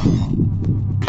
何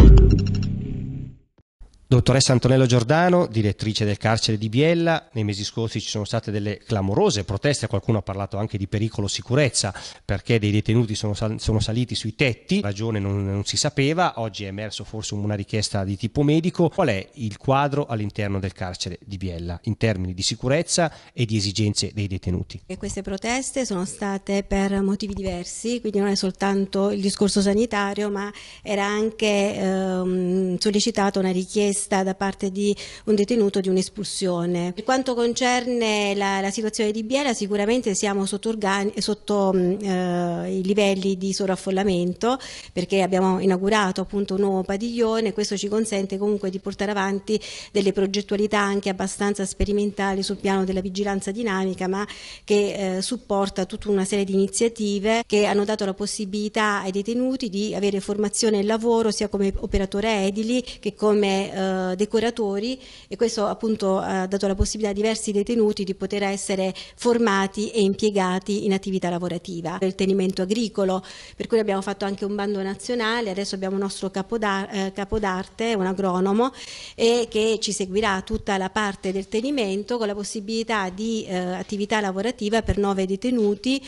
Dottoressa Antonella Giordano, direttrice del carcere di Biella, nei mesi scorsi ci sono state delle clamorose proteste, qualcuno ha parlato anche di pericolo sicurezza perché dei detenuti sono, sal- sono saliti sui tetti, ragione non, non, si sapeva, oggi è emerso forse una richiesta di tipo medico. Qual è il quadro all'interno del carcere di Biella in termini di sicurezza e di esigenze dei detenuti? E queste proteste sono state per motivi diversi, quindi non è soltanto il discorso sanitario, ma era anche ehm, sollecitata una richiesta richiesta da parte di un detenuto di un'espulsione. Per quanto concerne la, la, situazione di Biela sicuramente siamo sotto, organi, sotto mm, eh, i livelli di sovraffollamento perché abbiamo inaugurato appunto un nuovo padiglione, questo ci consente comunque di portare avanti delle progettualità anche abbastanza sperimentali sul piano della vigilanza dinamica ma che eh, supporta tutta una serie di iniziative che hanno dato la possibilità ai detenuti di avere formazione e lavoro sia come operatore edili che come eh, eh, decoratori e questo appunto ha dato la possibilità a diversi detenuti di poter essere formati e impiegati in attività lavorativa. Il tenimento agricolo, per cui abbiamo fatto anche un bando nazionale, adesso abbiamo il nostro eh, capodarte, un agronomo, e che ci seguirà tutta la parte del tenimento con la possibilità di eh, attività lavorativa per nove detenuti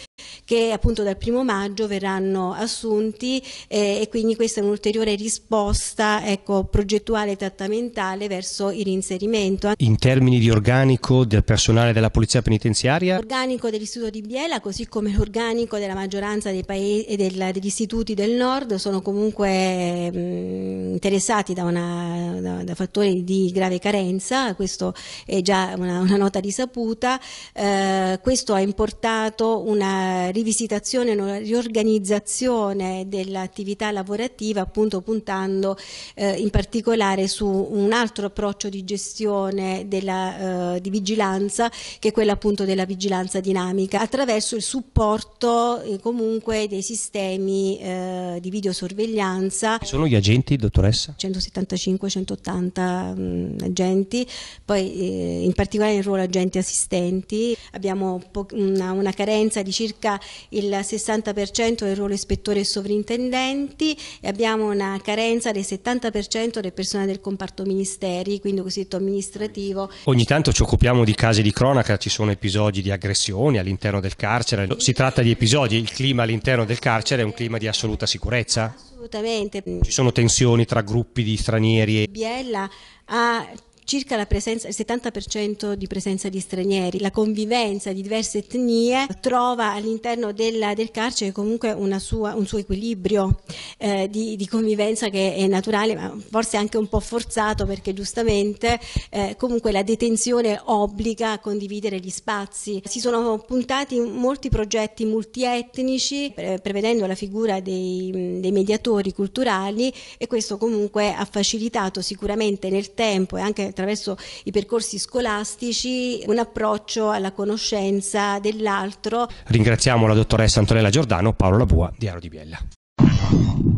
che appunto dal primo maggio verranno assunti eh, e quindi questa è un'ulteriore risposta ecco, progettuale e trattamento fondamentale verso il reinserimento. In termini di organico del personale della Polizia Penitenziaria? L'organico dell'Istituto di Biela, così come l'organico della maggioranza dei paesi, del, degli istituti del nord, sono comunque mh, mm, interessati da, una, da, da, fattori di grave carenza, questo è già una, una nota risaputa. Eh, questo ha importato una rivisitazione, una riorganizzazione dell'attività lavorativa, appunto puntando eh, in particolare su un altro approccio di gestione della, eh, di vigilanza che è quello appunto della vigilanza dinamica attraverso il supporto eh, comunque dei sistemi eh, di videosorveglianza. Sono gli agenti, dottoressa? 175-180 agenti, poi eh, in particolare il ruolo agenti assistenti, abbiamo una, una carenza di circa il 60% del ruolo ispettore e sovrintendenti e abbiamo una carenza del 70% del personale del comparto reparto ministeri, quindi cosiddetto amministrativo. Ogni tanto ci occupiamo di casi di cronaca, ci sono episodi di aggressioni all'interno del carcere, si tratta di episodi, il clima all'interno del carcere è un clima di assoluta sicurezza? Assolutamente. Ci sono tensioni tra gruppi di stranieri? Biella ha circa presenza, il 70% di presenza di stranieri, la convivenza di diverse etnie trova all'interno della, del carcere comunque sua, un suo equilibrio eh, di, di, convivenza che è naturale ma forse anche un po' forzato perché giustamente eh, comunque la detenzione obbliga a condividere gli spazi. Si sono puntati molti progetti multietnici pre prevedendo la figura dei, dei mediatori culturali e questo comunque ha facilitato sicuramente nel tempo e anche attraverso i percorsi scolastici un approccio alla conoscenza dell'altro. Ringraziamo la dottoressa Antonella Giordano, Paolo Labua di Aro di Biella.